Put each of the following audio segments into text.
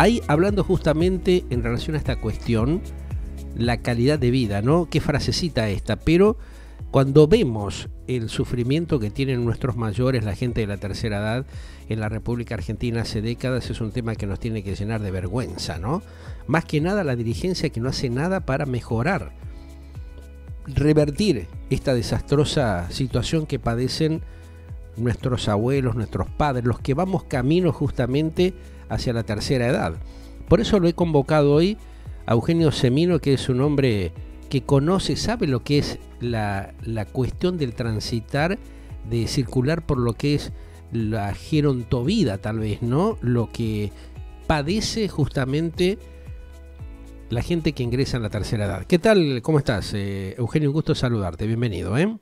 Ahí hablando justamente en relación a esta cuestión, la calidad de vida, ¿no? Qué frasecita esta, pero cuando vemos el sufrimiento que tienen nuestros mayores, la gente de la tercera edad, en la República Argentina hace décadas, es un tema que nos tiene que llenar de vergüenza, ¿no? Más que nada la dirigencia que no hace nada para mejorar, revertir esta desastrosa situación que padecen nuestros abuelos, nuestros padres, los que vamos camino justamente hacia la tercera edad. Por eso lo he convocado hoy a Eugenio Semino, que es un hombre que conoce, sabe lo que es la, la cuestión del transitar, de circular por lo que es la gerontovida tal vez, ¿no? Lo que padece justamente la gente que ingresa en la tercera edad. ¿Qué tal? ¿Cómo estás? Eh, Eugenio, un gusto saludarte. Bienvenido, ¿eh?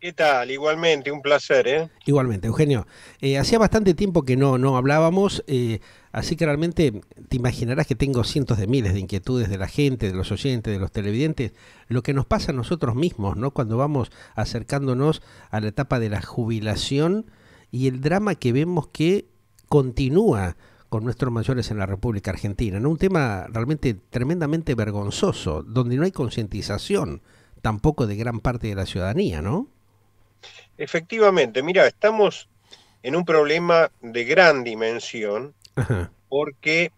¿Qué tal? Igualmente, un placer, ¿eh? Igualmente, Eugenio. Eh, hacía bastante tiempo que no, no hablábamos. Eh, Así que realmente te imaginarás que tengo cientos de miles de inquietudes de la gente, de los oyentes, de los televidentes, lo que nos pasa a nosotros mismos, ¿no? Cuando vamos acercándonos a la etapa de la jubilación y el drama que vemos que continúa con nuestros mayores en la República Argentina, ¿no? Un tema realmente tremendamente vergonzoso, donde no hay concientización tampoco de gran parte de la ciudadanía, ¿no? Efectivamente, mira, estamos en un problema de gran dimensión porque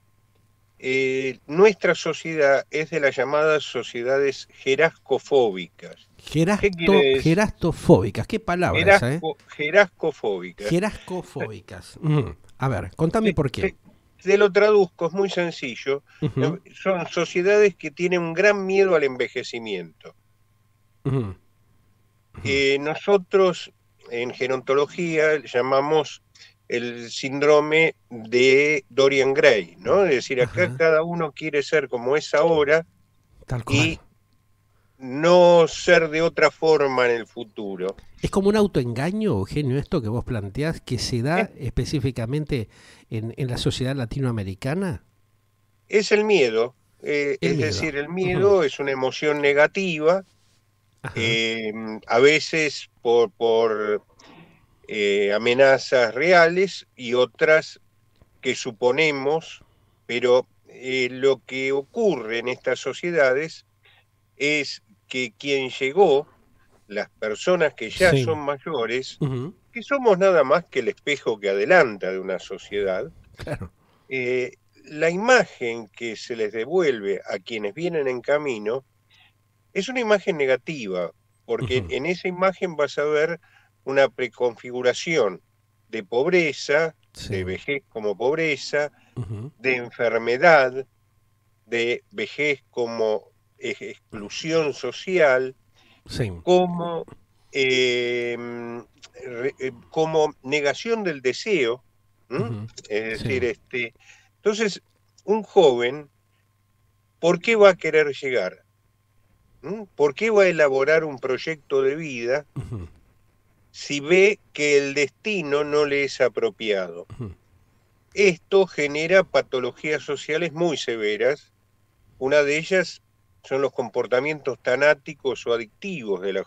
eh, nuestra sociedad es de las llamadas sociedades jerascofóbicas. ¿Qué gerastofóbicas, qué palabra Gerascofóbicas. ¿eh? Gerascofóbicas. Mm. A ver, contame por qué. Te, lo traduzco, es muy sencillo. Eh, son sociedades que tienen un gran miedo al envejecimiento. nosotros en gerontología llamamos el síndrome de Dorian Gray, ¿no? Es decir, acá cada uno quiere ser como es ahora y no ser de otra forma en el futuro. Es como un autoengaño, Eugenio, esto que vos planteás, que se da ¿Eh? específicamente en, la sociedad latinoamericana. Es el miedo. Eh, es decir, el miedo es una emoción negativa. Eh, a veces por, por eh, amenazas reales y otras que suponemos, pero eh, lo que ocurre en estas sociedades es que quien llegó, las personas que ya son mayores, que somos nada más que el espejo que adelanta de una sociedad, eh, la imagen que se les devuelve a quienes vienen en camino es una imagen negativa, porque en esa imagen vas a ver una preconfiguración de pobreza, de vejez como pobreza, de enfermedad, de vejez como exclusión social, como, em, eh, como negación del deseo. Es decir, este, entonces, un joven, ¿por qué va a querer llegar? ¿Por qué va a elaborar un proyecto de vida? si ve que el destino no le es apropiado. Esto genera patologías sociales muy severas. Una de ellas son los comportamientos tanáticos o adictivos de, las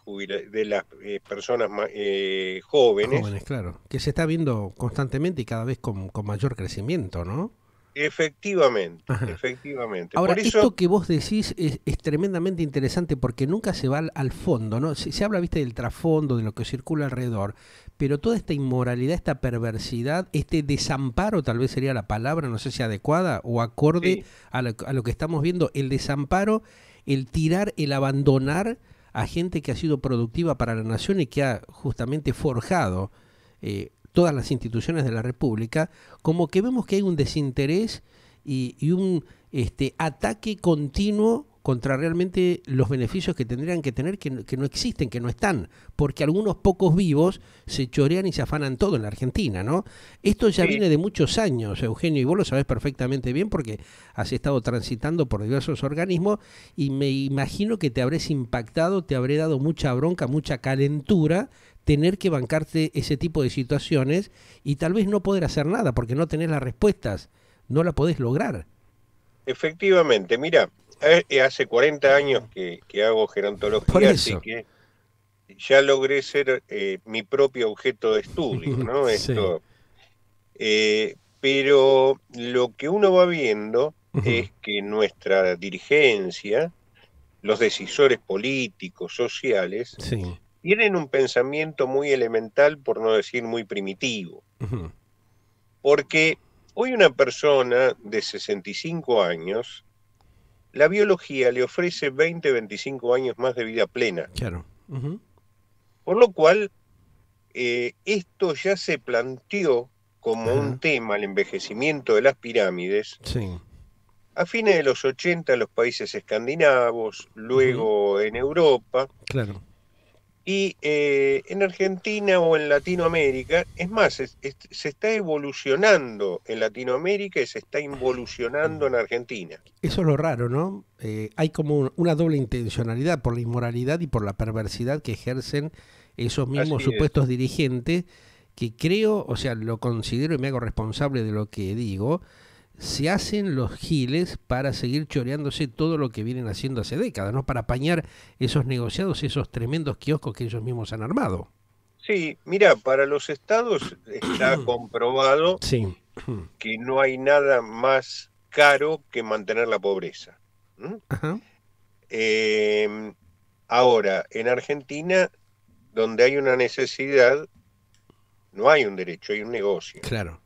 eh, personas eh, jóvenes. claro. Que se está viendo constantemente y cada vez con, con mayor crecimiento, ¿no? Efectivamente, efectivamente. Ahora, esto que vos decís es, tremendamente interesante porque nunca se va al, fondo, ¿no? Se, habla, viste, del trasfondo, de lo que circula alrededor, pero toda esta inmoralidad, esta perversidad, este desamparo, tal vez sería la palabra, no sé si adecuada o acorde a, lo, que estamos viendo, el desamparo, el tirar, el abandonar a gente que ha sido productiva para la nación y que ha justamente forjado eh, todas las instituciones de la República, como que vemos que hay un desinterés y, un este, ataque continuo contra realmente los beneficios que tendrían que tener, que, no existen, que no están, porque algunos pocos vivos se chorean y se afanan todo en la Argentina, ¿no? Esto ya viene de muchos años, Eugenio, y vos lo sabés perfectamente bien porque has estado transitando por diversos organismos y me imagino que te habrés impactado, te habré dado mucha bronca, mucha calentura tener que bancarte ese tipo de situaciones y tal vez no poder hacer nada porque no tenés las respuestas, no la podés lograr. Efectivamente, mira, eh, eh, hace 40 años que, hago gerontología, así que ya logré ser eh, mi propio objeto de estudio, ¿no? pero lo que uno va viendo es que nuestra dirigencia, los decisores políticos, sociales, sí tienen un pensamiento muy elemental, por no decir muy primitivo. Porque hoy una persona de 65 años, la biología le ofrece 20, 25 años más de vida plena. Claro. Por lo cual, eh, esto ya se planteó como un tema, el envejecimiento de las pirámides. Sí. A fines de los 80 en los países escandinavos, luego en Europa. Claro. Y eh, en Argentina o en Latinoamérica, es más, se está evolucionando en Latinoamérica y se está involucionando en Argentina. Eso es lo raro, ¿no? Eh, hay como una doble intencionalidad por la inmoralidad y por la perversidad que ejercen esos mismos supuestos dirigentes que creo, o sea, lo considero y me hago responsable de lo que digo, se hacen los giles para seguir choreándose todo lo que vienen haciendo hace décadas, ¿no? Para apañar esos negociados, esos tremendos kioscos que ellos mismos han armado. Sí, mira, para los estados está comprobado que no hay nada más caro que mantener la pobreza. Em, ahora, en Argentina, donde hay una necesidad, no hay un derecho, hay un negocio. Claro.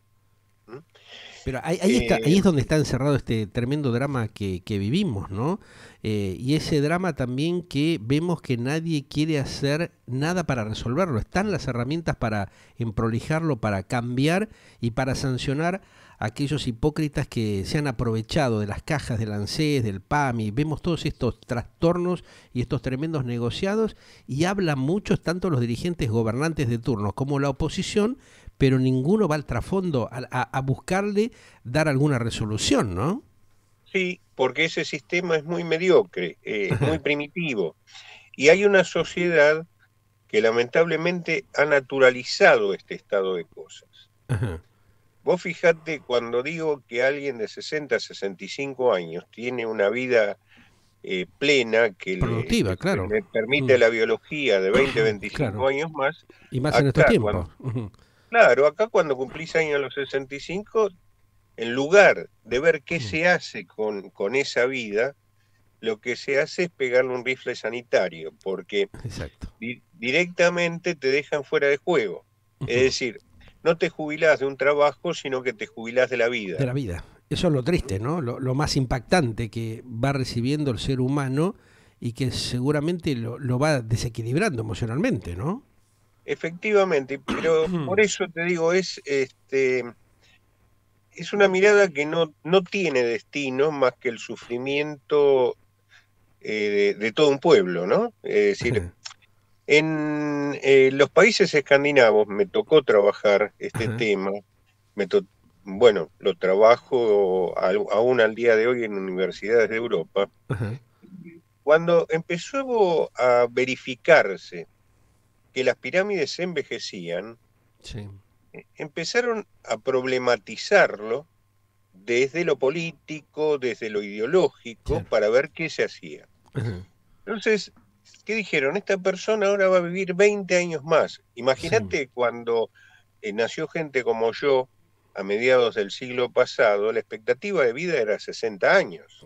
Pero ahí, es eh, donde está encerrado este tremendo drama que, vivimos, ¿no? Eh, y ese drama también que vemos que nadie quiere hacer nada para resolverlo. Están las herramientas para emprolijarlo, para cambiar y para sancionar a aquellos hipócritas que se han aprovechado de las cajas del ANSES, del PAMI. Vemos todos estos trastornos y estos tremendos negociados y hablan muchos, tanto los dirigentes gobernantes de turno como la oposición, pero ninguno va al trasfondo a, buscarle dar alguna resolución, ¿no? Sí, porque ese sistema es muy mediocre, eh, muy primitivo. Y hay una sociedad que lamentablemente ha naturalizado este estado de cosas. Vos fijate cuando digo que alguien de 60, 65 años tiene una vida eh, plena que Productiva, le, claro. permite mm. la biología de 20, 25 años más. Y más en estos tiempos. Claro, acá cuando cumplís años los 65, en lugar de ver qué mm. se hace con, con esa vida, lo que se hace es pegarle un rifle sanitario, porque directamente te dejan fuera de juego. Es decir, no te jubilás de un trabajo, sino que te jubilás de la vida. De la vida. Eso es lo triste, ¿no? Lo, más impactante que va recibiendo el ser humano y que seguramente lo va desequilibrando emocionalmente, ¿no? Efectivamente, pero por eso te digo, es este es una mirada que no, tiene destino más que el sufrimiento eh, de, todo un pueblo, ¿no? Es decir, en eh, los países escandinavos me tocó trabajar este tema, me bueno, lo trabajo aún al día de hoy en universidades de Europa. Cuando empezó a verificarse que las pirámides se envejecían, eh, empezaron a problematizarlo desde lo político, desde lo ideológico, para ver qué se hacía. Entonces, ¿qué dijeron? Esta persona ahora va a vivir 20 años más. Imagínate cuando eh, nació gente como yo a mediados del siglo pasado, la expectativa de vida era 60 años.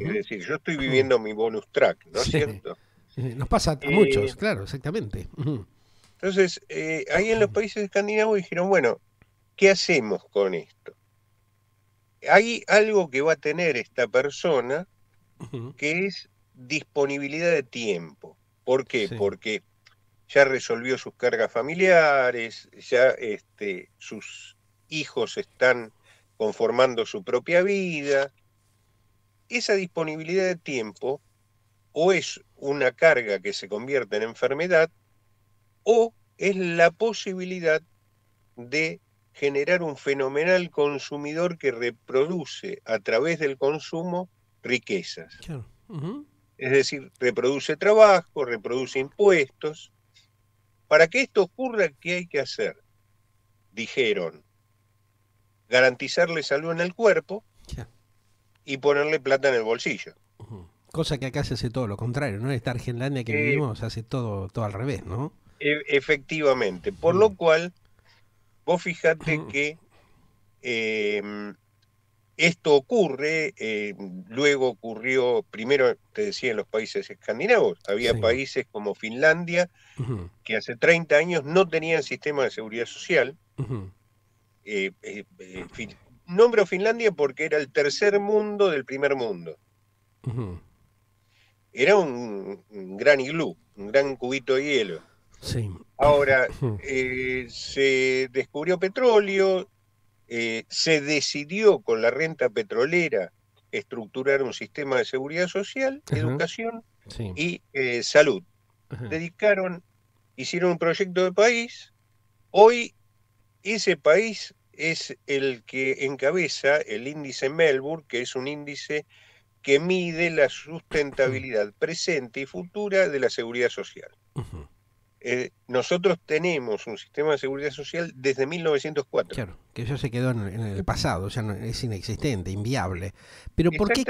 Es decir, yo estoy viviendo mi bonus track, ¿no es cierto? Nos pasa a eh, muchos, claro, exactamente. Entonces, eh, ahí en los países escandinavos dijeron, bueno, ¿qué hacemos con esto? Hay algo que va a tener esta persona que es disponibilidad de tiempo. ¿Por qué? Porque ya resolvió sus cargas familiares, ya este, sus hijos están conformando su propia vida. Esa disponibilidad de tiempo o es una carga que se convierte en enfermedad o es la posibilidad de generar un fenomenal consumidor que reproduce a través del consumo riquezas. Es decir, reproduce trabajo, reproduce impuestos. Para que esto ocurra, ¿qué hay que hacer? Dijeron, garantizarle salud en el cuerpo y ponerle plata en el bolsillo. Cosa que acá se hace todo lo contrario, ¿no? Esta Finlandia que vivimos hace todo, todo al revés, ¿no? E, efectivamente. Por lo mm. cual, vos fijate mm. que em, esto ocurre, em, luego ocurrió, primero te decía en los países escandinavos, había países como Finlandia que hace 30 años no tenían sistema de seguridad social. Eh, eh, eh, nombro Finlandia porque era el tercer mundo del primer mundo era un, gran iglú, un gran cubito de hielo. Ahora, eh, se descubrió petróleo, eh, se decidió con la renta petrolera estructurar un sistema de seguridad social, educación y eh, salud. Dedicaron, hicieron un proyecto de país. Hoy ese país es el que encabeza el índice Melbourne, que es un índice que mide la sustentabilidad presente y futura de la seguridad social. Eh, nosotros tenemos un sistema de seguridad social desde 1904. Claro, que ya se quedó en, el pasado, o sea, es inexistente, inviable. Pero ¿por qué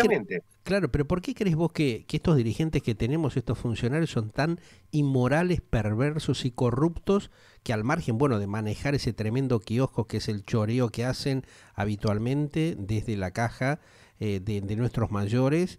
claro, pero ¿por qué crees vos que, estos dirigentes que tenemos, estos funcionarios, son tan inmorales, perversos y corruptos que al margen, bueno, de manejar ese tremendo kiosco que es el choreo que hacen habitualmente desde la caja eh, de, nuestros mayores,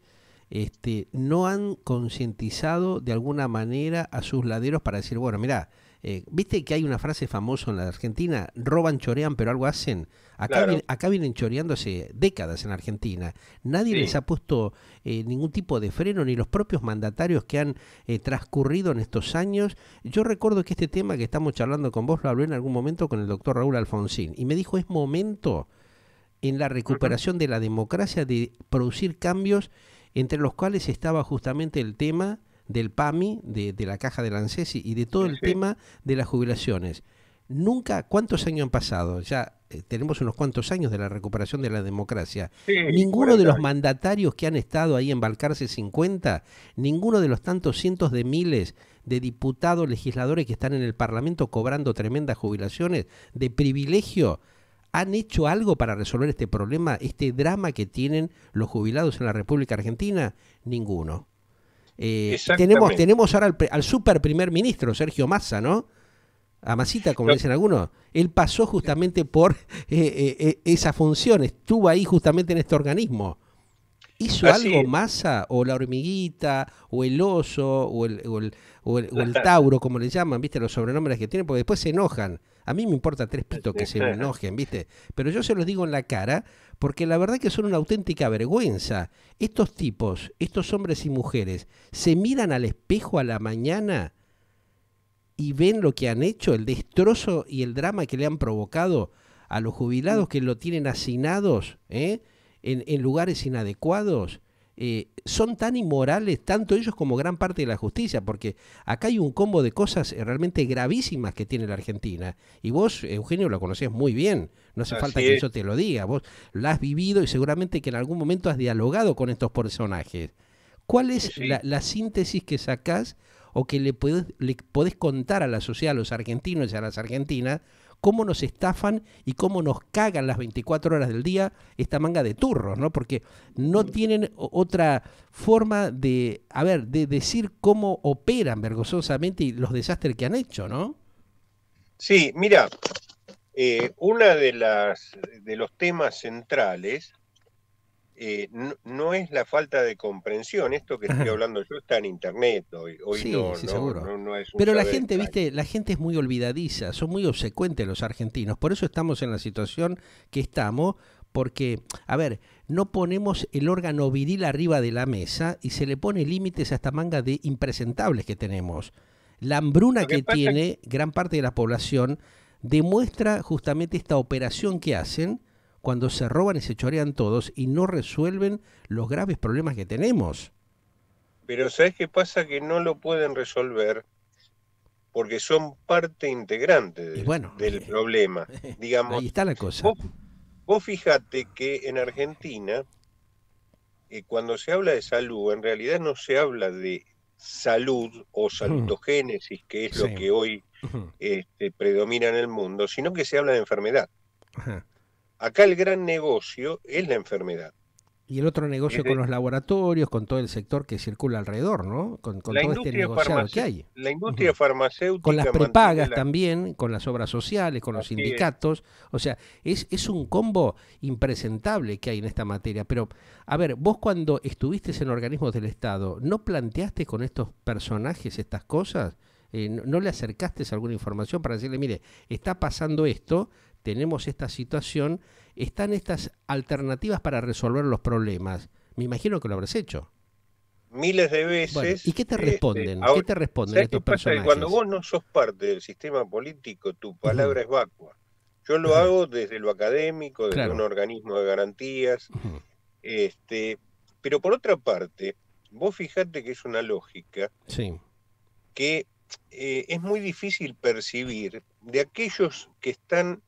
este, no han concientizado de alguna manera a sus laderos para decir, bueno, mira, eh, viste que hay una frase famosa en la Argentina, roban, chorean, pero algo hacen. Acá, vienen, acá choreando hace décadas en Argentina. Nadie les ha puesto eh, ningún tipo de freno, ni los propios mandatarios que han transcurrido en estos años. Yo recuerdo que este tema que estamos charlando con vos lo hablé en algún momento con el doctor Raúl Alfonsín y me dijo, es momento en la recuperación de la democracia, de producir cambios entre los cuales estaba justamente el tema del PAMI, de, la caja la ANSESI y de todo el tema de las jubilaciones. Nunca, ¿cuántos años han pasado? Ya eh, tenemos unos cuantos años de la recuperación de la democracia. ninguno de los mandatarios que han estado ahí en Balcarce 50, ninguno de los tantos cientos de miles de diputados, legisladores que están en el Parlamento cobrando tremendas jubilaciones de privilegio, ¿Han hecho algo para resolver este problema, este drama que tienen los jubilados en la República Argentina? Ninguno. Eh, tenemos, ahora al, al, super primer ministro, Sergio Massa, ¿no? A Masita, como dicen algunos. Él pasó justamente por eh, eh, eh, esa función, estuvo ahí justamente en este organismo. ¿Hizo algo Massa? ¿O la hormiguita? ¿O el oso? ¿O el, tauro, como le llaman? ¿Viste los sobrenombres que tienen? Porque después se enojan a mí me importa tres pitos que se me enojen, ¿viste? Pero yo se los digo en la cara porque la verdad que son una auténtica vergüenza. Estos tipos, estos hombres y mujeres, se miran al espejo a la mañana y ven lo que han hecho, el destrozo y el drama que le han provocado a los jubilados que lo tienen hacinados ¿eh? en lugares inadecuados eh, son tan inmorales, tanto ellos como gran parte de la justicia, porque acá hay un combo de cosas eh, realmente gravísimas que tiene la Argentina. Y vos, Eugenio, lo conocés muy bien, no hace falta que yo te lo diga, vos lo has vivido y seguramente que en algún momento has dialogado con estos personajes. ¿Cuál es la, la, síntesis que sacás o que le puedes le podés contar a la sociedad, a los argentinos y a las argentinas, cómo nos estafan y cómo nos cagan las 24 horas del día esta manga de turros, ¿no? Porque no mm. tienen otra forma de, a ver, de decir cómo operan vergonzosamente y los desastres que han hecho, ¿no? Sí, mira, eh, uno de, las, de los temas centrales eh, no, es la falta de comprensión, esto que estoy hablando yo está en internet hoy, sí, seguro. Pero la gente, viste, la gente es muy olvidadiza, son muy obsecuentes los argentinos, por eso estamos en la situación que estamos, porque, a ver, no ponemos el órgano viril arriba de la mesa y se le pone límites a esta manga de impresentables que tenemos. La hambruna que tiene gran parte de la población demuestra justamente esta operación que hacen cuando se roban y se chorean todos y no resuelven los graves problemas que tenemos. Pero ¿sabes qué pasa? Que no lo pueden resolver porque son parte integrante del eh, problema. Digamos, ahí está la cosa. Vos, fijate que en Argentina, eh, cuando se habla de salud, en realidad no se habla de salud o salutogénesis, que es lo que hoy este, predomina en el mundo, sino que se habla de enfermedad. Acá el gran negocio es la enfermedad. Y el otro negocio con los laboratorios, con todo el sector que circula alrededor, ¿no? Con, todo este negociado que hay. La industria farmacéutica. Con las prepagas también, con las obras sociales, con los sindicatos. O sea, es, un combo impresentable que hay en esta materia. Pero, a ver, vos cuando estuviste en organismos del Estado, ¿no planteaste con estos personajes estas cosas? Eh, ¿No le acercaste alguna información para decirle, mire, está pasando esto, tenemos esta situación, están estas alternativas para resolver los problemas. Me imagino que lo habrás hecho. Miles de veces. ¿Y qué te eh, responden? Eh, ¿Qué te responden estos personajes? Cuando vos no sos parte del sistema político, tu palabra es vacua. Yo lo hago desde lo académico, desde un organismo de garantías. este, pero por otra parte, vos fijate que es una lógica que eh, es muy difícil percibir de aquellos que están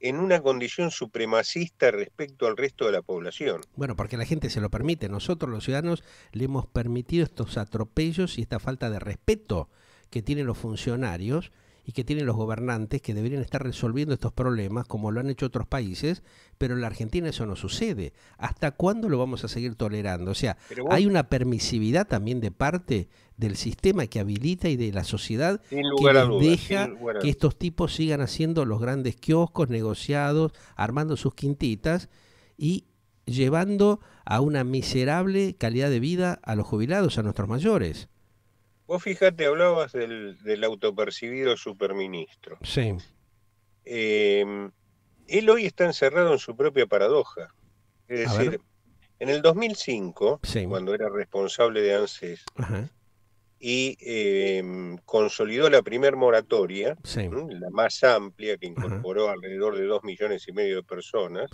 en una condición supremacista respecto al resto de la población. Bueno, porque la gente se lo permite. Nosotros los ciudadanos le hemos permitido estos atropellos y esta falta de respeto que tienen los funcionarios y que tienen los gobernantes que deberían estar resolviendo estos problemas como lo han hecho otros países, pero en la Argentina eso no sucede. ¿Hasta cuándo lo vamos a seguir tolerando? O sea, hay una permisividad también de parte del sistema que habilita y de la sociedad que deja que estos tipos sigan haciendo los grandes kioscos, negociados, armando sus quintitas y llevando a una miserable calidad de vida a los jubilados, a nuestros mayores. Vos fíjate, hablabas del, autopercibido superministro. Sí. Em, él hoy está encerrado en su propia paradoja. Es decir, en el 2005, cuando era responsable de ANSES y em, consolidó la primer moratoria, la más amplia que incorporó alrededor de dos millones y medio de personas,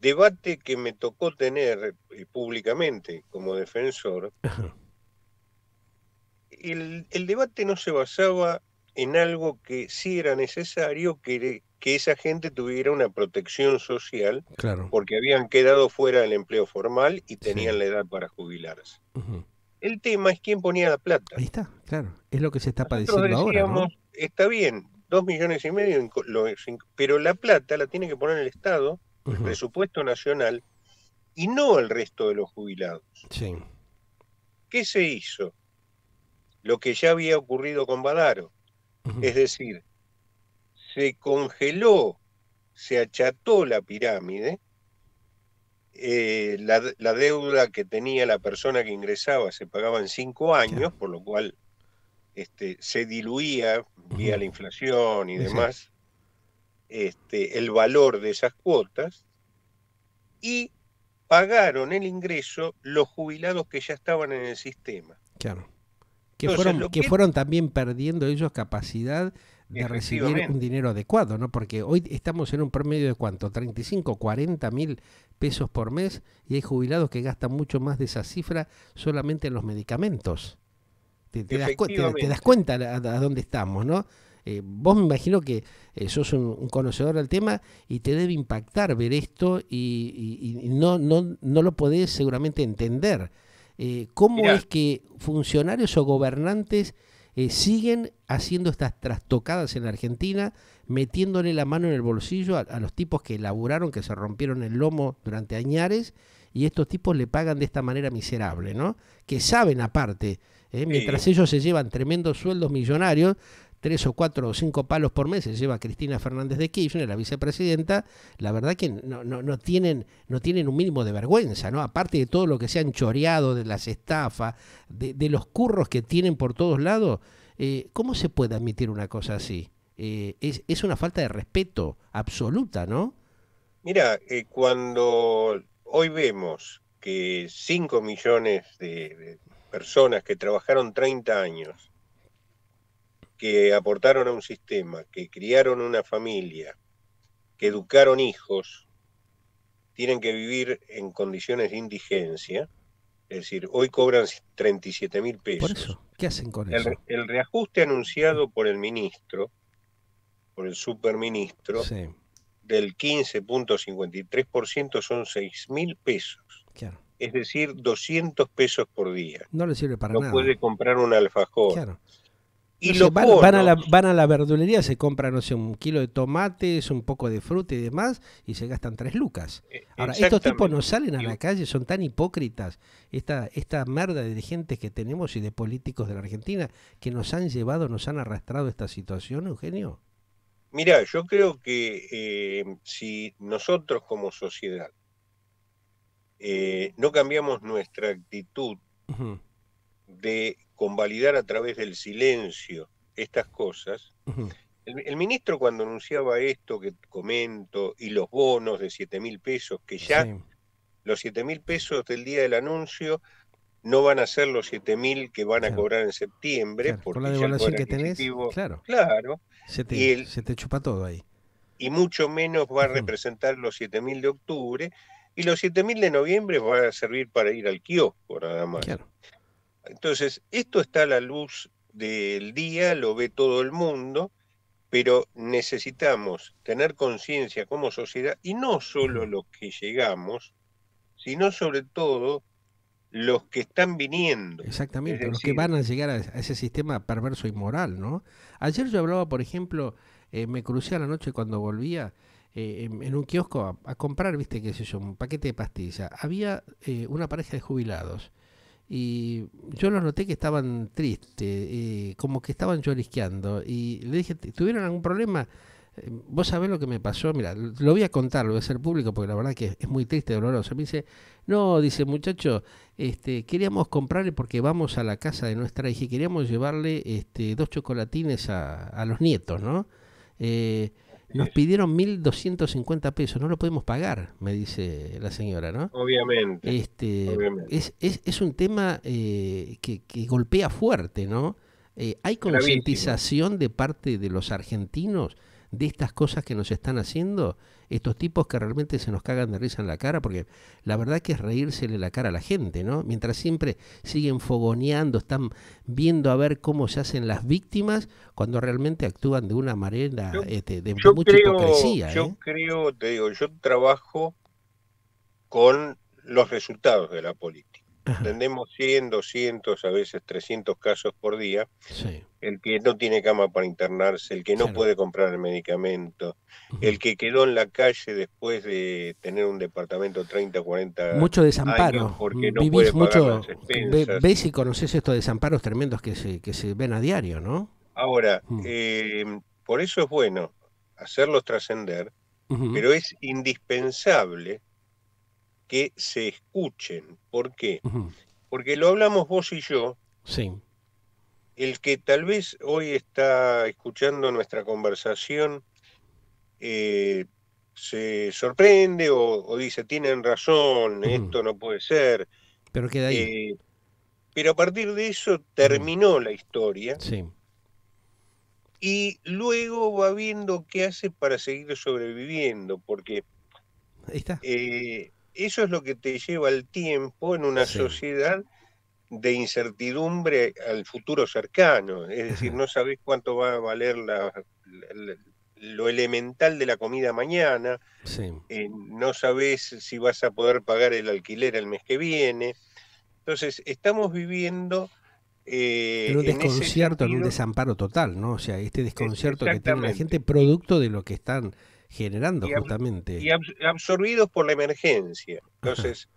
debate que me tocó tener eh, públicamente como defensor, el, debate no se basaba en algo que sí era necesario, que, esa gente tuviera una protección social, porque habían quedado fuera del empleo formal y tenían la edad para jubilarse. El tema es quién ponía la plata. Ahí está, claro. Es lo que se está padeciendo ahora. Está bien, dos millones y medio, pero la plata la tiene que poner el Estado, el presupuesto nacional, y no el resto de los jubilados. Sí. ¿Qué se hizo? lo que ya había ocurrido con Badaro. Es decir, se congeló, se acható la pirámide, eh, la, deuda que tenía la persona que ingresaba se pagaba en cinco años, por lo cual este, se diluía vía la inflación y demás este, el valor de esas cuotas, y pagaron el ingreso los jubilados que ya estaban en el sistema. Claro que, fueron, también perdiendo ellos capacidad de recibir un dinero adecuado, ¿no? Porque hoy estamos en un promedio de cuánto, 35, 40 mil pesos por mes y hay jubilados que gastan mucho más de esa cifra solamente en los medicamentos. Te, das, te das, cuenta a, dónde estamos, ¿no? Eh, vos me imagino que eh, sos un, conocedor del tema y te debe impactar ver esto y, no, no, no lo podés seguramente entender eh, ¿Cómo es que funcionarios o gobernantes eh, siguen haciendo estas trastocadas en la Argentina, metiéndole la mano en el bolsillo a, los tipos que elaboraron que se rompieron el lomo durante añares, y estos tipos le pagan de esta manera miserable, ¿no? Que saben aparte, ¿eh? mientras ellos se llevan tremendos sueldos millonarios, tres o cuatro o cinco palos por mes se lleva Cristina Fernández de Kirchner, la vicepresidenta, la verdad que no, tienen, no tienen un mínimo de vergüenza, ¿no? Aparte de todo lo que se han choreado, de las estafas, de, los curros que tienen por todos lados, eh, ¿cómo se puede admitir una cosa así? Eh, es, una falta de respeto absoluta, ¿no? Mira, eh, cuando hoy vemos que 5 millones de personas que trabajaron 30 años que aportaron a un sistema, que criaron una familia, que educaron hijos, tienen que vivir en condiciones de indigencia, es decir, hoy cobran 37 mil pesos. ¿Por eso? ¿Qué hacen con eso? El, reajuste anunciado por el ministro, por el superministro, del 15.53% son 6 mil pesos. Es decir, 200 pesos por día. No le sirve para nada. No puede comprar un alfajor. Claro y van, a la, van, a la, verdulería, se compran, no sé, un kilo de tomates, un poco de fruta y demás, y se gastan tres lucas. E, Ahora, estos tipos no salen a la calle, son tan hipócritas, esta, esta merda de gente que tenemos y de políticos de la Argentina, que nos han llevado, nos han arrastrado a esta situación, Eugenio. Mira, yo creo que eh, si nosotros como sociedad eh, no cambiamos nuestra actitud de convalidar a través del silencio estas cosas, el, ministro cuando anunciaba esto que comento y los bonos de 7 mil pesos, que ya los 7 mil pesos del día del anuncio no van a ser los 7 mil que van a cobrar en septiembre. porque Por la que tenés, claro. claro. Se, te, chupa todo ahí. Y mucho menos va a representar los 7.000 mil de octubre. Y los 7.000 mil de noviembre van a servir para ir al kiosco nada más. Entonces, esto está a la luz del día, lo ve todo el mundo, pero necesitamos tener conciencia como sociedad y no solo los que llegamos, sino sobre todo los que están viniendo. Exactamente, los que van a llegar a ese sistema perverso y moral, ¿no? Ayer yo hablaba, por ejemplo, eh, me crucé a la noche cuando volvía eh, en, un kiosco a, comprar, viste, qué sé yo, un paquete de pastillas. Había eh, una pareja de jubilados y yo los noté que estaban tristes, como que estaban llorisqueando. Y le dije, ¿tuvieron algún problema? Eh, vos sabés lo que me pasó, mira, lo voy a contar, lo voy a hacer público porque la verdad que es muy triste, doloroso. Me dice, no, dice muchacho, este, queríamos comprarle porque vamos a la casa de nuestra hija y queríamos llevarle este, dos chocolatines a, a los nietos, ¿no? Eh, nos pidieron 1.250 pesos, no lo podemos pagar, me dice la señora, ¿no? Obviamente. Este, Es, es, es, un tema eh, que, golpea fuerte, ¿no? Eh, ¿Hay concientización de parte de los argentinos de estas cosas que nos están haciendo? estos tipos que realmente se nos cagan de risa en la cara, porque la verdad que es reírsele la cara a la gente, ¿no? Mientras siempre siguen fogoneando, están viendo a ver cómo se hacen las víctimas, cuando realmente actúan de una manera este, de mucha hipocresía. Yo ¿eh? creo, te digo, yo trabajo con los resultados de la política. Tendemos 100, 200, a veces 300 casos por día. El que no tiene cama para internarse, el que no puede comprar el medicamento, el que quedó en la calle después de tener un departamento 30, 40 mucho desamparo. Años porque no mucho, las Ves y conoces estos desamparos tremendos que se, ven a diario, ¿no? Ahora, mm. em, por eso es bueno hacerlos trascender, pero es indispensable que se escuchen. ¿Por qué? Porque lo hablamos vos y yo. Sí. El que tal vez hoy está escuchando nuestra conversación eh, se sorprende o, dice, tienen razón, esto no puede ser. Pero queda ahí. Eh, pero a partir de eso terminó la historia. Sí. Y luego va viendo qué hace para seguir sobreviviendo, porque Ahí está. Eh, eso es lo que te lleva el tiempo en una sociedad de incertidumbre al futuro cercano. Es decir, no sabes cuánto va a valer lo elemental de la comida mañana, eh, no sabes si vas a poder pagar el alquiler el mes que viene. Entonces, estamos viviendo... Eh, un desconcierto, un desamparo total, ¿no? O sea, este desconcierto que tiene la gente producto de lo que están generando justamente. Y absorbidos por la emergencia. Entonces,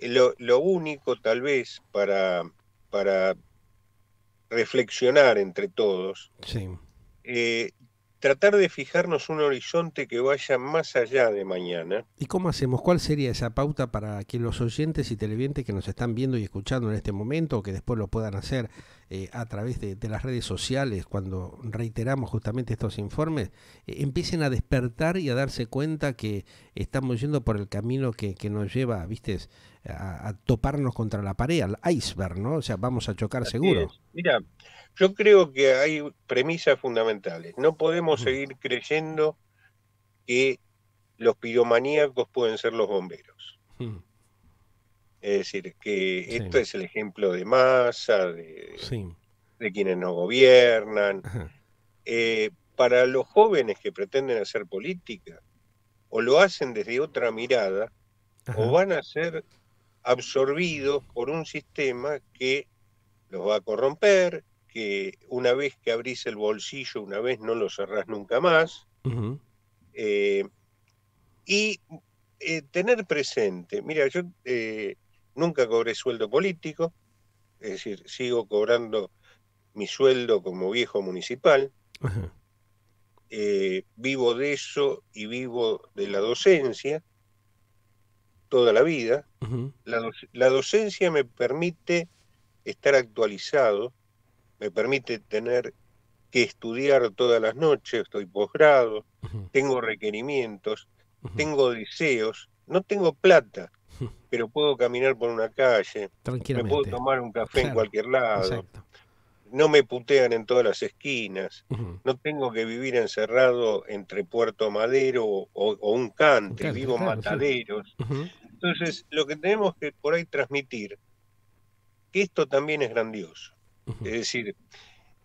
lo, único tal vez para, para reflexionar entre todos, sí. Eh, tratar de fijarnos un horizonte que vaya más allá de mañana. ¿Y cómo hacemos? ¿Cuál sería esa pauta para que los oyentes y televidentes que nos están viendo y escuchando en este momento, o que después lo puedan hacer eh, a través de, las redes sociales, cuando reiteramos justamente estos informes, eh, empiecen a despertar y a darse cuenta que estamos yendo por el camino que, nos lleva, viste, a, a, toparnos contra la pared, al iceberg, ¿no? O sea, vamos a chocar seguro. Mira, yo creo que hay premisas fundamentales. No podemos seguir creyendo que los piromaníacos pueden ser los bomberos. Hmm. Es decir, que esto es el ejemplo de masa, de, quienes no gobiernan. Eh, para los jóvenes que pretenden hacer política, o lo hacen desde otra mirada, o van a ser absorbidos por un sistema que los va a corromper, que una vez que abrís el bolsillo, una vez no lo cerrás nunca más. Eh, y eh, tener presente, mira, yo eh, nunca cobré sueldo político, es decir, sigo cobrando mi sueldo como viejo municipal, vivo de eso y vivo de la docencia toda la vida. la docencia me permite estar actualizado, me permite tener que estudiar todas las noches, estoy posgrado, tengo requerimientos, tengo deseos, no tengo plata, pero puedo caminar por una calle, me puedo tomar un café en cualquier lado, no me putean en todas las esquinas, no tengo que vivir encerrado entre Puerto Madero o, un cante, vivo mataderos. Entonces, lo que tenemos que por ahí transmitir, que esto también es grandioso es decir...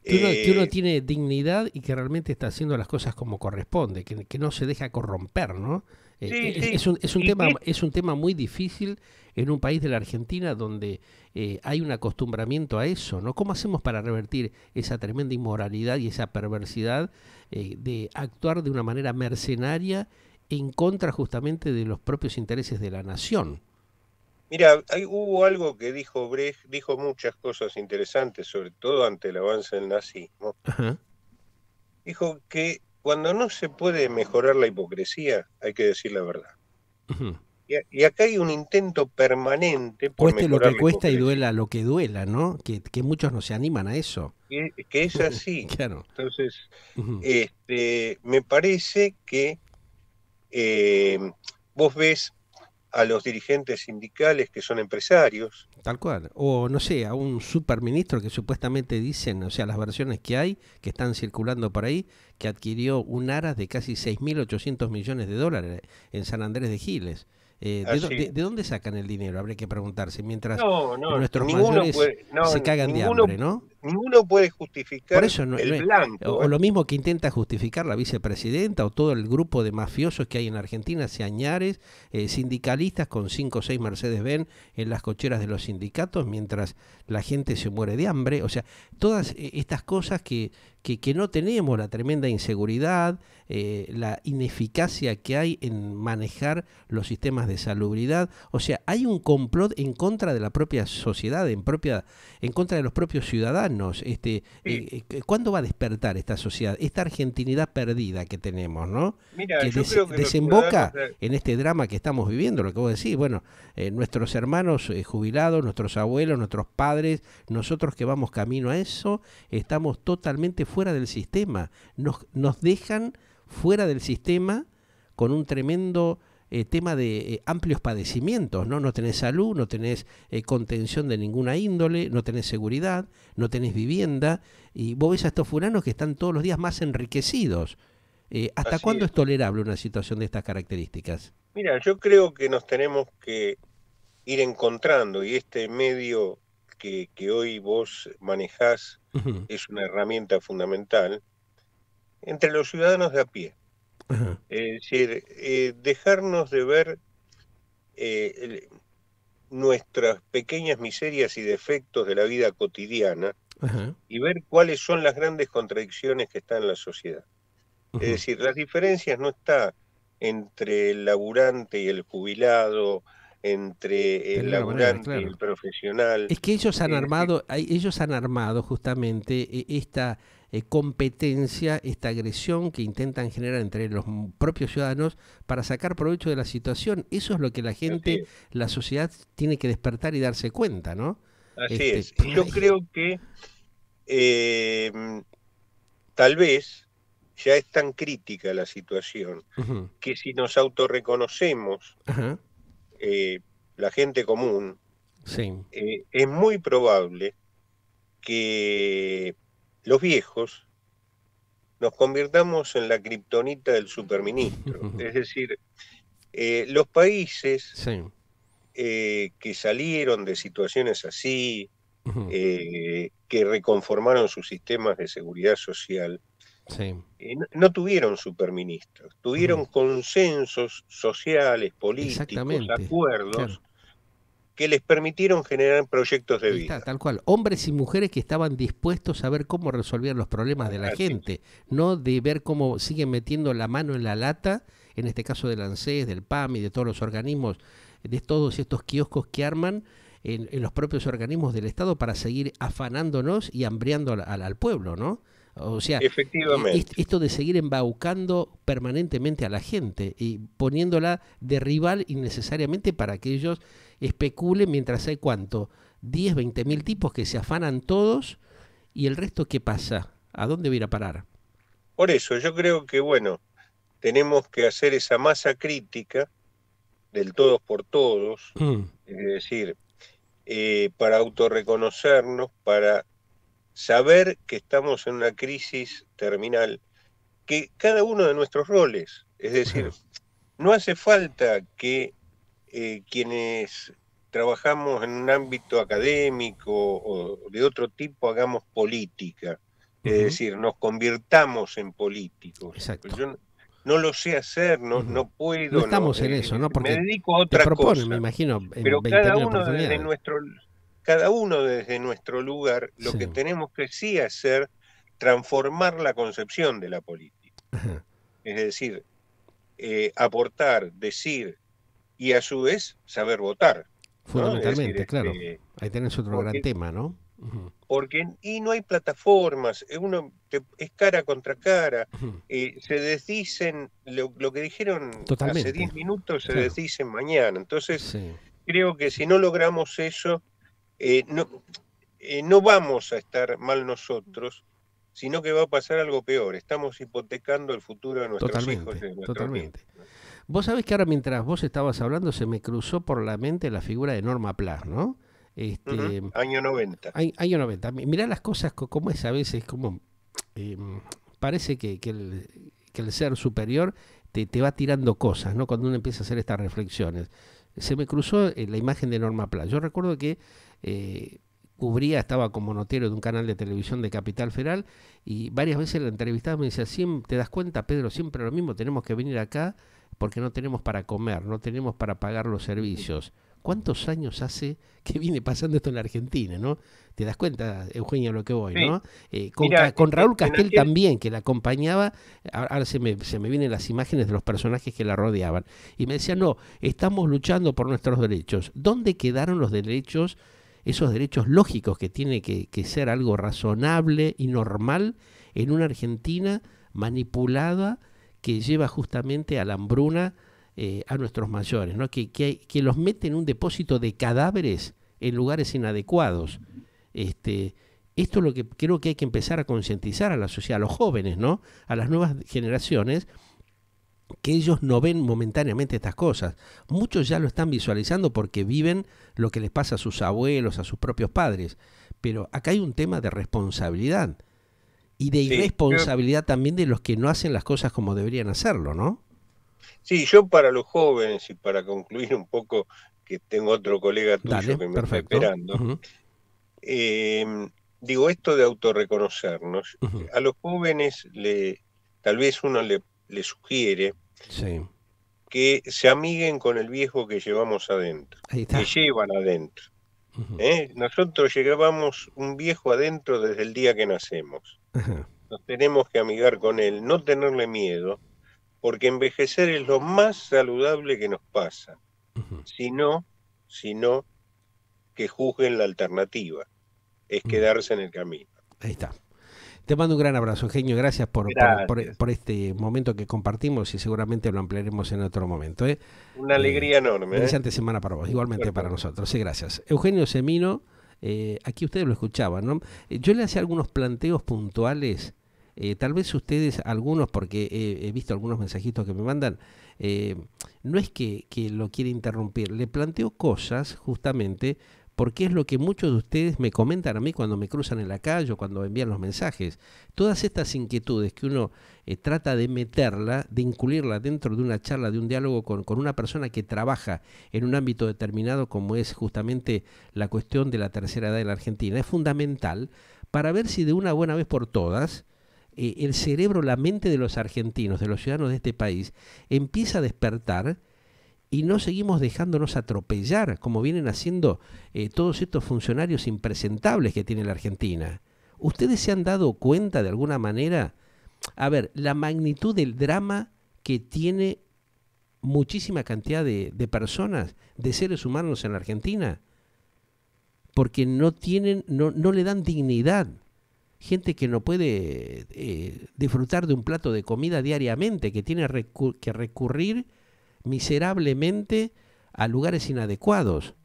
Que uno, eh, tiene dignidad y que realmente está haciendo las cosas como corresponde, que, no se deja corromper, ¿no? Eh, eh, es, un, es, un tema, es un tema muy difícil en un país de la Argentina donde hay un acostumbramiento a eso, ¿no? ¿Cómo hacemos para revertir esa tremenda inmoralidad y esa perversidad de actuar de una manera mercenaria en contra justamente de los propios intereses de la nación? Mira, hay, hubo algo que dijo Brecht, dijo muchas cosas interesantes, sobre todo ante el avance del nazismo. Dijo que cuando no se puede mejorar la hipocresía, hay que decir la verdad. Y, acá hay un intento permanente por lo que cuesta y duela lo que duela, ¿no? Que, muchos no se animan a eso. Que, es así. claro. Entonces, este, me parece que eh, vos ves a los dirigentes sindicales que son empresarios. Tal cual. O no sé, a un superministro que supuestamente dicen, o sea, las versiones que hay, que están circulando por ahí, que adquirió un aras de casi 6.800 millones de dólares en San Andrés de Giles. Eh, de, dónde sacan el dinero? Habría que preguntarse. Mientras nuestros mayores se cagan de hambre, ¿no? ninguno puede justificar el O, ¿eh? lo mismo que intenta justificar la vicepresidenta o todo el grupo de mafiosos que hay en Argentina, seañares, eh, sindicalistas con 5 o 6 Mercedes-Benz en las cocheras de los sindicatos mientras la gente se muere de hambre. O sea, todas eh, estas cosas que, que, no tenemos, la tremenda inseguridad, la ineficacia que hay en manejar los sistemas de salubridad. O sea, hay un complot en contra de la propia sociedad, en, propia, en contra de los propios ciudadanos. Este, eh, eh, ¿Cuándo va a despertar esta sociedad, esta argentinidad perdida que tenemos, ¿no? que, desemboca en este drama que estamos viviendo, lo que vos decís. Bueno, eh, nuestros hermanos jubilados, nuestros abuelos, nuestros padres, nosotros que vamos camino a eso, estamos totalmente fuera del sistema. Nos, nos dejan fuera del sistema con un tremendo eh, tema de eh, amplios padecimientos, ¿no? No tenés salud, no tenés eh, contención de ninguna índole, no tenés seguridad, no tenés vivienda, y vos ves a estos fulanos que están todos los días más enriquecidos. ¿Hasta cuándo es. tolerable una situación de estas características? Mira, yo creo que nos tenemos que ir encontrando, y este medio que, hoy vos manejás es una herramienta fundamental, entre los ciudadanos de a pie. Es eh, decir, eh, dejarnos de ver eh, nuestras pequeñas miserias y defectos de la vida cotidiana y ver cuáles son las grandes contradicciones que están en la sociedad. Es decir, las diferencias no están entre el laburante y el jubilado, entre el laburante y el profesional. Es que ellos han armado, ellos han armado justamente esta eh, competencia, esta agresión que intentan generar entre los propios ciudadanos para sacar provecho de la situación. Eso es lo que la gente, la sociedad tiene que despertar y darse cuenta, ¿no? Así este, es. yo creo que em, tal vez ya es tan crítica la situación que si nos autorreconocemos, eh, la gente común, eh, es muy probable que los viejos nos convirtamos en la kriptonita del superministro. Es decir, eh, los países eh, que salieron de situaciones así, eh, que reconformaron sus sistemas de seguridad social, no, tuvieron superministros, tuvieron consensos sociales, políticos, acuerdos que les permitieron generar proyectos de vida. tal cual, hombres y mujeres que estaban dispuestos a ver cómo resolver los problemas de la gente, no de ver cómo siguen metiendo la mano en la lata, en este caso del ANSES, del PAMI, de todos los organismos, de todos estos kioscos que arman en, los propios organismos del Estado para seguir afanándonos y hambriando al pueblo, ¿no? O sea, Efectivamente. esto de seguir embaucando permanentemente a la gente y poniéndola de rival innecesariamente para que ellos especulen mientras hay cuánto, 10, 20 mil tipos que se afanan todos y el resto qué pasa, a dónde va a parar. Por eso yo creo que, bueno, tenemos que hacer esa masa crítica del todos por todos, mm. es decir, eh, para autorreconocernos, para saber que estamos en una crisis terminal, que cada uno de nuestros roles, es decir, no hace falta que eh, quienes trabajamos en un ámbito académico o de otro tipo hagamos política, es decir, nos convirtamos en políticos. Yo no, lo sé hacer, no, no puedo. No estamos en eh, eso, ¿no? Porque me dedico a otra cosa. me imagino. pero cada uno de nuestros cada uno desde nuestro lugar, lo que tenemos que sí hacer, transformar la concepción de la política. Es decir, eh, aportar, decir y a su vez saber votar. Fundamentalmente, claro. Este, Ahí tenés otro gran tema, ¿no? Porque, y no hay plataformas, eh, uno es cara contra cara, eh, se desdicen, lo, que dijeron hace 10 minutos se desdicen mañana. Entonces, creo que si no logramos eso, eh, no, eh, no vamos a estar mal nosotros, sino que va a pasar algo peor. Estamos hipotecando el futuro de nuestros totalmente, hijos. totalmente. Vos sabés que ahora mientras vos estabas hablando se me cruzó por la mente la figura de Norma Plas, ¿no? Este, Año 90. año 90. Mirá las cosas como es a veces, como em, parece que, el, ser superior te, te, va tirando cosas, ¿no? Cuando uno empieza a hacer estas reflexiones. Se me cruzó eh, la imagen de Norma Plas. Yo recuerdo que eh, cubría, estaba como notero de un canal de televisión de Capital Federal y varias veces la entrevistaba me decía, ¿te das cuenta, Pedro? Siempre lo mismo, tenemos que venir acá porque no tenemos para comer, no tenemos para pagar los servicios. ¿Cuántos años hace que viene pasando esto en Argentina, no? Te das cuenta, Eugenia lo que voy, ¿no? Eh, con, Raúl Castel también, que la acompañaba, ahora se me, se me vienen las imágenes de los personajes que la rodeaban. Y me decía, no, estamos luchando por nuestros derechos. ¿Dónde quedaron los derechos esos derechos lógicos que tiene que, ser algo razonable y normal en una Argentina manipulada que lleva justamente a la hambruna eh, a nuestros mayores, ¿no? que, los mete en un depósito de cadáveres en lugares inadecuados. Este, esto es lo que creo que hay que empezar a concientizar a la sociedad, a los jóvenes, ¿no? a las nuevas generaciones, que ellos no ven momentáneamente estas cosas. Muchos ya lo están visualizando porque viven lo que les pasa a sus abuelos, a sus propios padres. Pero acá hay un tema de responsabilidad y de irresponsabilidad también de los que no hacen las cosas como deberían hacerlo, ¿no? Sí, yo para los jóvenes y para concluir un poco, que tengo otro colega tuyo que me está esperando, em, digo esto de autorreconocernos, a los jóvenes le, tal vez uno le le sugiere que se amiguen con el viejo que llevamos adentro, que llevan adentro. ¿eh? Nosotros llevábamos un viejo adentro desde el día que nacemos. Nos tenemos que amigar con él, no tenerle miedo, porque envejecer es lo más saludable que nos pasa. si no, que juzguen la alternativa, es quedarse en el camino. Ahí está. Te mando un gran abrazo, Eugenio. Gracias por, Por, este momento que compartimos y seguramente lo ampliaremos en otro momento. ¿eh? Una alegría eh, enorme. ¿eh? Interesante semana para vos, igualmente para nosotros. Sí, gracias. Eugenio Semino, aquí ustedes lo escuchaban, ¿no? Yo le hacía algunos planteos puntuales, tal vez ustedes, algunos, porque he, visto algunos mensajitos que me mandan, no es que, que lo quiera interrumpir, le planteo cosas justamente porque es lo que muchos de ustedes me comentan a mí cuando me cruzan en la calle o cuando envían los mensajes. Todas estas inquietudes que uno eh, trata de meterla, de incluirla dentro de una charla, de un diálogo con, una persona que trabaja en un ámbito determinado como es justamente la cuestión de la tercera edad en la Argentina, es fundamental para ver si de una buena vez por todas eh, el cerebro, la mente de los argentinos, de los ciudadanos de este país, empieza a despertar y no seguimos dejándonos atropellar como vienen haciendo eh, todos estos funcionarios impresentables que tiene la Argentina. ¿Ustedes se han dado cuenta de alguna manera? A ver, la magnitud del drama que tiene muchísima cantidad de, personas, de seres humanos en la Argentina, porque no tienen, no, no le dan dignidad. Gente que no puede eh, disfrutar de un plato de comida diariamente, que tiene que recurrir miserablemente a lugares inadecuados.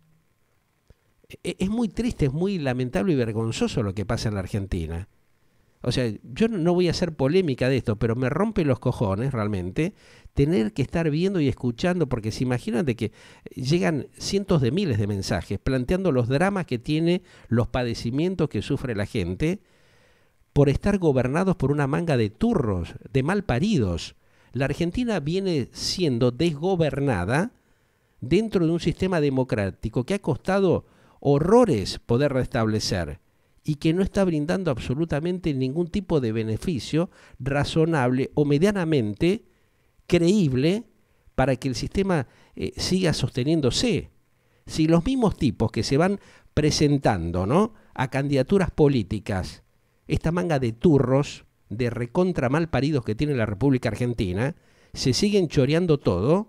E-, es muy triste, es muy lamentable y vergonzoso lo que pasa en la Argentina. O sea, yo no voy a hacer polémica de esto, pero me rompe los cojones realmente tener que estar viendo y escuchando, porque se imaginan de que eh, llegan cientos de miles de mensajes planteando los dramas que tiene, los padecimientos que sufre la gente, por estar gobernados por una manga de turros, de mal paridos la Argentina viene siendo desgobernada dentro de un sistema democrático que ha costado horrores poder restablecer y que no está brindando absolutamente ningún tipo de beneficio razonable o medianamente creíble para que el sistema eh, siga sosteniéndose. Si los mismos tipos que se van presentando ¿no? a candidaturas políticas, esta manga de turros, de recontra mal paridos que tiene la República Argentina, se siguen choreando todo,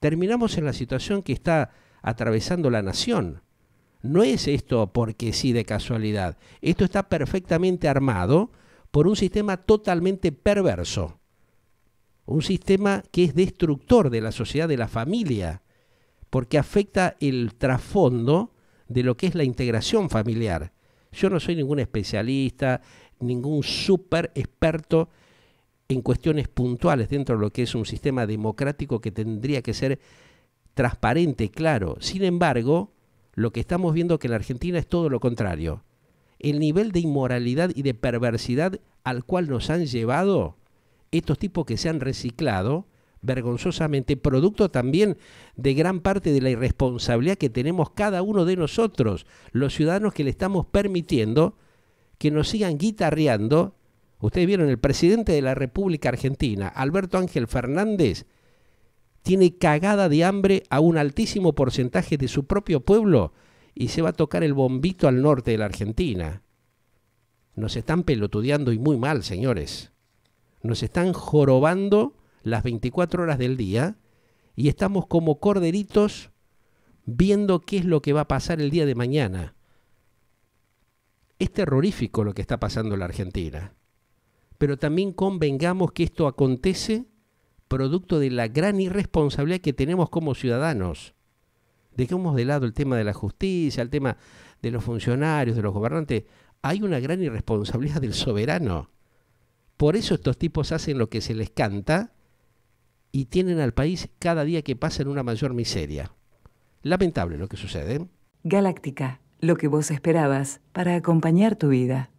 terminamos en la situación que está atravesando la nación. No es esto porque sí de casualidad. Esto está perfectamente armado por un sistema totalmente perverso. Un sistema que es destructor de la sociedad, de la familia, porque afecta el trasfondo de lo que es la integración familiar. Yo no soy ningún especialista ningún súper experto en cuestiones puntuales dentro de lo que es un sistema democrático que tendría que ser transparente, claro. Sin embargo, lo que estamos viendo que en la Argentina es todo lo contrario. El nivel de inmoralidad y de perversidad al cual nos han llevado estos tipos que se han reciclado, vergonzosamente, producto también de gran parte de la irresponsabilidad que tenemos cada uno de nosotros, los ciudadanos que le estamos permitiendo que nos sigan guitarreando. Ustedes vieron, el presidente de la República Argentina, Alberto Ángel Fernández, tiene cagada de hambre a un altísimo porcentaje de su propio pueblo y se va a tocar el bombito al norte de la Argentina. Nos están pelotudeando y muy mal, señores. Nos están jorobando las 24 horas del día y estamos como corderitos viendo qué es lo que va a pasar el día de mañana. Es terrorífico lo que está pasando en la Argentina. Pero también convengamos que esto acontece producto de la gran irresponsabilidad que tenemos como ciudadanos. Dejemos de lado el tema de la justicia, el tema de los funcionarios, de los gobernantes. Hay una gran irresponsabilidad del soberano. Por eso estos tipos hacen lo que se les canta y tienen al país cada día que pasa en una mayor miseria. Lamentable lo que sucede. ¿eh? Galáctica lo que vos esperabas para acompañar tu vida.